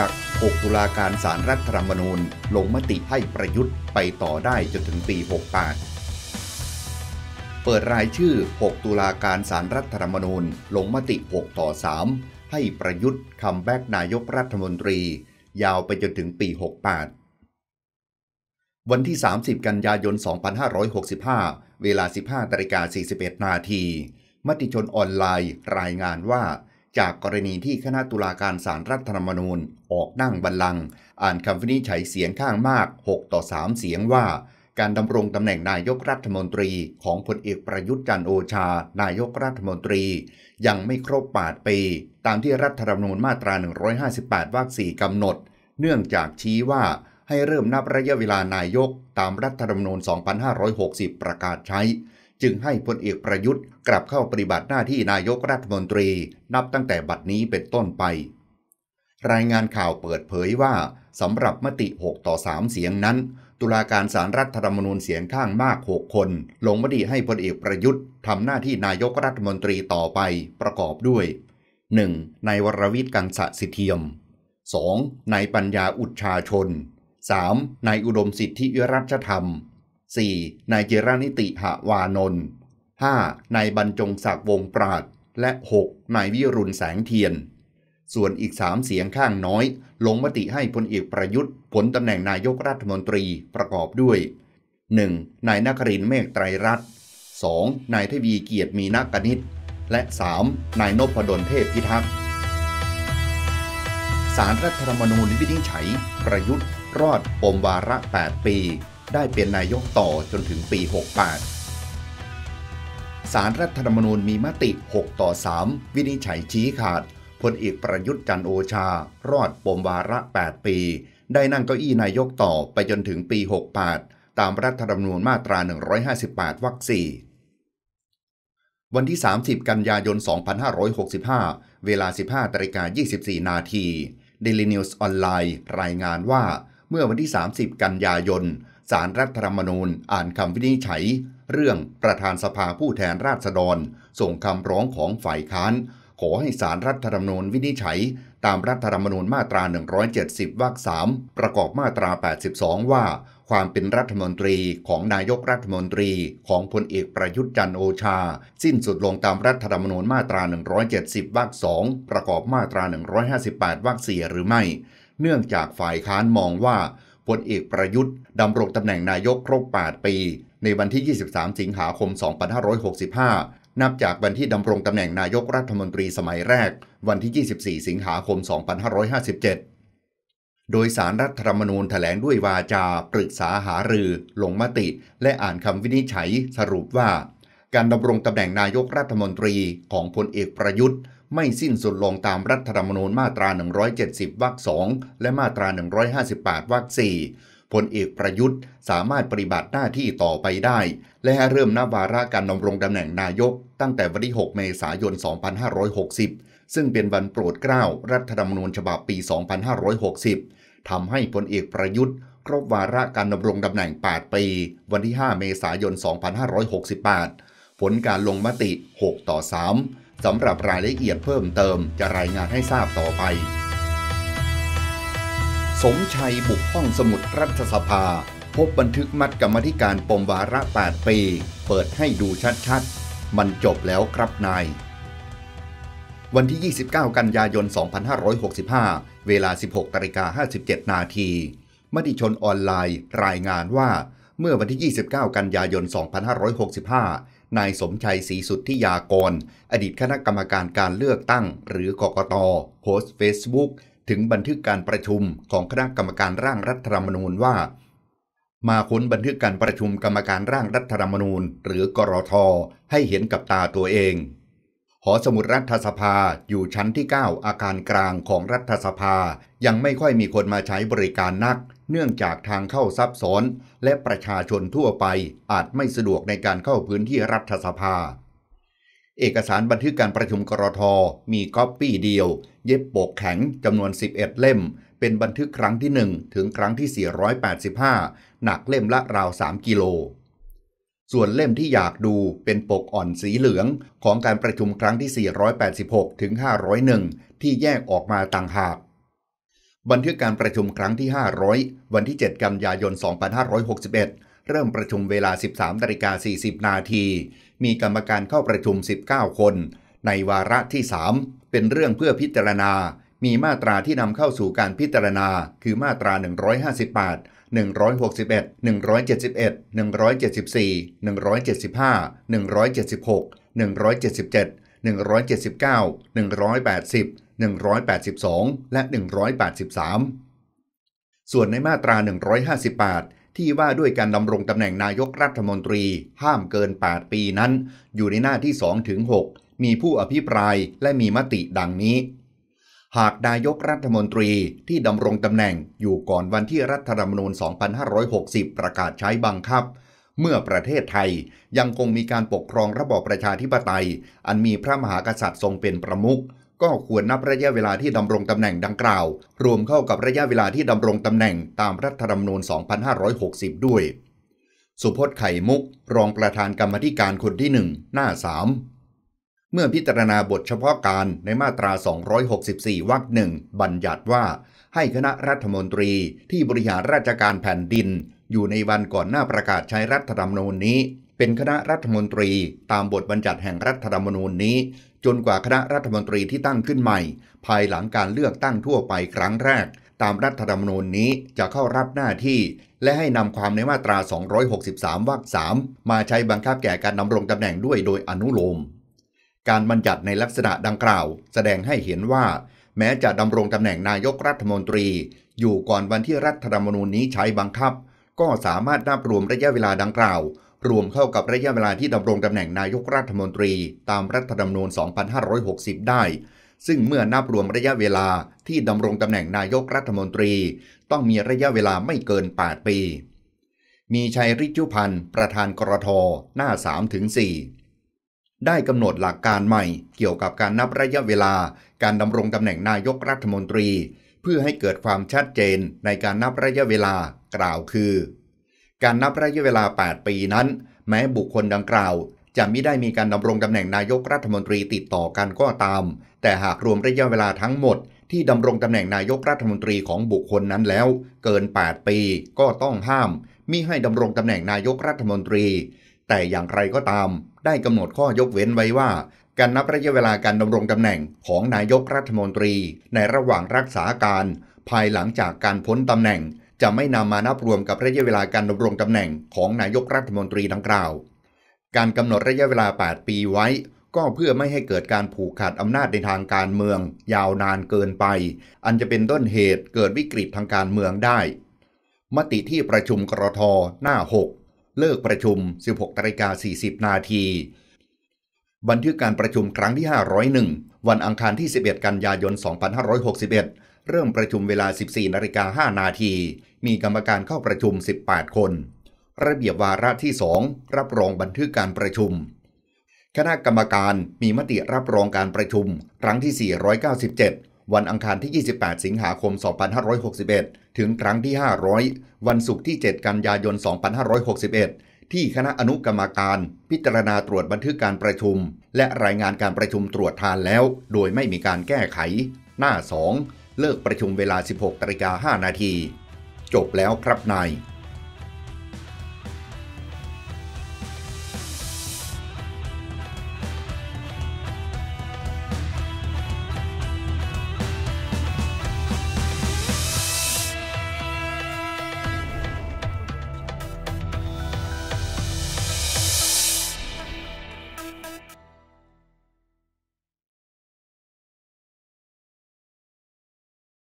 จาก 6 ตุลาการสารรัฐธรรมนูญ ลงมติให้ประยุทธ์ไปต่อได้จนถึงปี 68 เปิดรายชื่อ 6 ตุลาการสารรัฐธรรมนูญ ลงมติ 6 ต่อ 3 ให้ประยุทธ์คัมแบ็กนายกรัฐมนตรี ยาวไปจนถึงปี 68 วันที่ 30 กันยายน 2565 เวลา 15นาฬิกา41 นาทีมติชนออนไลน์รายงานว่าจากกรณีที่คณะตุลาการสารรัฐธรรมนูญออกนั่งบัลลัง อ่านคำวินิจฉัยเสียงข้างมาก 6 ต่อ 3 เสียงว่าการดำรงตำแหน่งนายกรัฐมนตรี ของพลเอกประยุทธ์จันโอชา นายกรัฐมนตรี ยังไม่ครบ8ปี ตามที่รัฐธรรมนูญมาตรา 158วรรค4กำหนด เนื่องจากชี้ว่าให้เริ่มนับระยะเวลานายก ตามรัฐธรรมนูญ 2560 ประกาศใช้จึงให้พลเอกประยุทธ์ กลับเข้าปฏิบัติหน้าที่นายกรัฐมนตรีนับตั้งแต่บัดนี้เป็นต้นไป รายงานข่าวเปิดเผยว่าสำหรับมติ6ต่อ3เสียงนั้น ตุลาการสารรัฐธรรมนูญเสียงข้างมาก 6 คน ลงมติให้พลเอกประยุทธ์ทำหน้าที่นายกรัฐมนตรีต่อไปประกอบด้วย 1. นายวรวิทย์กังสะสิเทียม 2. นายปัญญาอุดชาชน 3. นายอุดมสิทธิรัชธรรม 4. นายเจรานิติหวานนท์ 5. นายบรรจงศักดิ์วงปราดและ 6. นายวิรุณ แสงเทียน ส่วนอีก 3 เสียงข้างน้อย ลงมติให้พลเอกประยุทธ์ ผลตำแหน่งนายกรัฐมนตรีประกอบด้วย 1. นายนครินเมฆไตรรัตน์ 2. นายทวีเกียรติมีนักกนิษฐ์และ 3. นายนพดลเทพพิทักษ์สารรัฐธรรมนูญวินิจฉัยประยุทธ์ รอดปมวาระ8ปีได้เป็นนายกต่อจนถึงปี 68สารรัฐธรรมนูญมีมติ 6 ต่อ 3 วินิจฉัยชี้ขาดพลเอกประยุทธ์จันโอชา รอดปมวาระ 8 ปี ได้นั่งเก้าอี้นายกต่อไปจนถึงปี 68 ตามรัฐธรรมนูญมาตรา 158วรรค4วันที่ 30 กันยายน 2565 เวลา 15ตริกา24 นาที Daily News ออนไลน์รายงานว่า เมื่อวันที่ 30 กันยายนสารรัฐธรรมนูญอ่านคำวินิจฉัย เรื่องประธานสภาผู้แทนราษฎร ส่งคำร้องของฝ่ายค้านขอให้สารรัฐธรรมนูญวินิจฉัย ตามรัฐธรรมนูญมาตรา 170วรรค3ประกอบมาตรา 82 ว่า ความเป็นรัฐมนตรีของนายกรัฐมนตรีของพลเอกประยุทธ์จันโอชา สิ้นสุดลงตามรัฐธรรมนูญมาตรา 170วรรค2ประกอบมาตรา 158วรรค4หรือไม่ เนื่องจากฝ่ายค้านมองว่าพลเอกประยุทธ์ดำรงตำแหน่งนายกครบ 8 ปี ในวันที่ 23 สิงหาคม 2565 นับจากวันที่ดำรงตำแหน่งนายกรัฐมนตรีสมัยแรก วันที่ 24 สิงหาคม 2557 โดยสารรัฐธรรมนูญแถลงด้วยวาจา ปรึกษาหารือ ลงมติ และอ่านคำวินิจฉัยสรุปว่า การดำรงตำแหน่งนายกรัฐมนตรีของพลเอกประยุทธ์ไม่สิ้นสุดลงตามรัฐธรรมนูญมาตรา 170วรรคสองและมาตรา 158วรรคสี่พลเอก ประยุทธ์สามารถปฏิบัติหน้าที่ต่อไปได้ และเริ่มนับวาระการดำรงตำแหน่งนายก ตั้งแต่วันที่ 6 เมษายน 2560 ซึ่งเป็นวันโปรดเกล้ารัฐธรรมนูญฉบับปี 2560ทำให้พลเอกประยุทธ์ ครบวาระการดำรงตำแหน่ง8ปีวันที่5เมษายน 2568 ผลการลงมติ6ต่อ3สำหรับรายละเอียดเพิ่มเติมจะรายงานให้ทราบต่อไป สมชัยบุกห้องสมุดรัฐสภา พบบันทึกมัดกรรมธิการปมวาระ 8 ปี เปิดให้ดูชัดๆมันจบแล้วครับนายวันที่ 29 กันยายน 2565 เวลา 16ตริกา57 นาทีมติชนออนไลน์ รายงานว่าเมื่อวันที่ 29 กันยายน 2565นายสมชัยศรีสุทธิยากร อดีตคณะกรรมการการเลือกตั้ง หรือกกตโพสต์เฟซบุ๊กถึงบันทึกการประชุมของคณะกรรมการร่างรัฐธรรมนูญว่า มาค้นบันทึกการประชุมกรรมการร่างรัฐธรรมนูญ หรือกรทให้เห็นกับตาตัวเอง หอสมุดรัฐสภาอยู่ชั้นที่ 9 อาคารกลางของรัฐสภา ยังไม่ค่อยมีคนมาใช้บริการนักเนื่องจากทางเข้าซับซ้อน และประชาชนทั่วไปอาจไม่สะดวกในการเข้าพื้นที่รัฐสภา เอกสารบันทึกการประชุมกรท มีก๊อปปี้เดียว เย็บปกแข็ง จำนวน 11 เล่ม เป็นบันทึกครั้งที่ 1 ถึงครั้งที่ 485 หนักเล่มละราว 3 กิโล ส่วนเล่มที่อยากดูเป็นปกอ่อนสีเหลืองของการประชุมครั้งที่ 486 ถึง 501 ที่แยกออกมาต่างหากบันทึกการประชุมครั้งที่ 500 วันที่ 7 กันยายน 2561 เริ่มประชุมเวลา 13นาิกา40 นาที มีกรรมการเข้าประชุม 19 คน ในวาระที่ 3 เป็นเรื่องเพื่อพิจารณา มีมาตราที่นำเข้าสู่การพิจารณา คือมาตรา158 161 171 174 175 176 177 179 180 182 และ 183 ส่วนในมาตรา 158 ที่ว่าด้วยการดำรงตำแหน่งนายกรัฐมนตรีห้ามเกิน 8 ปีนั้นอยู่ในหน้าที่2ถึง6มีผู้อภิปรายและมีมติดังนี้ หากนายกรัฐมนตรีที่ดำรงตำแหน่งอยู่ก่อนวันที่รัฐธรรมนูญ 2560 ประกาศใช้บังคับเมื่อประเทศไทยยังคงมีการปกครองระบอบประชาธิปไตย อันมีพระมหากษัตริย์ทรงเป็นประมุขก็ควรนับระยะเวลาที่ดำรงตำแหน่งดังกล่าวรวมเข้ากับระยะเวลาที่ดำรงตำแหน่งตามรัฐธรรมนูญ 2560 ด้วย สุพจน์ไข่มุกรองประธานกรรมธิการคนที่1หน้า 3 เมื่อพิจารณาบทเฉพาะการในมาตรา 264 วรรคหนึ่งบัญญัติว่าให้คณะรัฐมนตรีที่บริหารราชการแผ่นดินอยู่ในวันก่อนหน้าประกาศใช้รัฐธรรมนูญนี้ เป็นคณะรัฐมนตรีตามบทบัญญัติแห่งรัฐธรรมนูญนี้ จนกว่าคณะรัฐมนตรีที่ตั้งขึ้นใหม่ภายหลังการเลือกตั้งทั่วไปครั้งแรกตามรัฐธรรมนูญนี้จะเข้ารับหน้าที่ และให้นำความในมาตรา 263วรรค3มาใช้บังคับแก่การดำรงตำแหน่งด้วยโดยอนุโลม การบัญญัติในลักษณะดังกล่าวแสดงให้เห็นว่า แม้จะดำรงตำแหน่งนายกรัฐมนตรีอยู่ก่อนวันที่รัฐธรรมนูญนี้ใช้บังคับก็สามารถนับรวมระยะเวลาดังกล่าว รวมเข้ากับระยะเวลาที่ดำรงตำแหน่งนายกรัฐมนตรี ตามรัฐธรรมนูญ2560 ได้ ซึ่งเมื่อนับรวมระยะเวลาที่ดำรงตำแหน่งนายกรัฐมนตรีต้องมีระยะเวลาไม่เกิน8ปี มีชัยริจุพันธ์ประธานกรทหน้า 3-4 ได้กำหนดหลักการใหม่ เกี่ยวกับการนับระยะเวลา การดำรงตำแหน่งนายกรัฐมนตรี เพื่อให้เกิดความชัดเจนในการนับระยะเวลากล่าวคือ การนับระยะเวลา 8 ปีนั้น แม้บุคคลดังกล่าว จะไม่ได้มีการดำรงตำแหน่งนายกรัฐมนตรี ติดต่อกันก็ตาม แต่หากรวมระยะเวลาทั้งหมดที่ดำรงตำแหน่งนายกรัฐมนตรีของบุคคลนั้นแล้ว เกิน 8 ปีก็ต้องห้ามมิให้ดำรงตำแหน่งนายกรัฐมนตรี แต่อย่างไรก็ตาม ได้กำหนดข้อยกเว้นไว้ว่า การนับระยะเวลาการดำรงตำแหน่งของนายกรัฐมนตรี ในระหว่างรักษาการ ภายหลังจากการพ้นตำแหน่งจะไม่นำมานับรวมกับระยะเวลาการดำรงตำแหน่งของนายกรัฐมนตรีดังกล่าว การกำหนดระยะเวลา 8 ปีไว้ ก็เพื่อไม่ให้เกิดการผูกขาดอำนาจในทางการเมือง ยาวนานเกินไป อันจะเป็นต้นเหตุเกิดวิกฤตทางการเมืองได้ มติที่ประชุมกรทหน้า 6 เลิกประชุม 16ตากา40 นาที บันทึกการประชุมครั้งที่ 501 วันอังคารที่ 11 กันยายน2561เริ่มประชุมเวลา 14นาฬิกา5นาที มีกรรมการเข้าประชุม 18 คน ระเบียบวาระที่ 2 รับรองบันทึกการประชุม คณะกรรมการมีมติรับรองการประชุม ครั้งที่ 497 วันอังคารที่ 28สิงหาคม2561ถึงครั้งที่ 500 วันศุกร์ที่ 7กันยายน2561ที่คณะอนุกรรมการ พิจารณาตรวจบันทึกการประชุม และรายงานการประชุมตรวจทานแล้ว โดยไม่มีการแก้ไข หน้า2เลิกประชุมเวลา 16นาฬิกา5 นาที จบแล้วครับนาย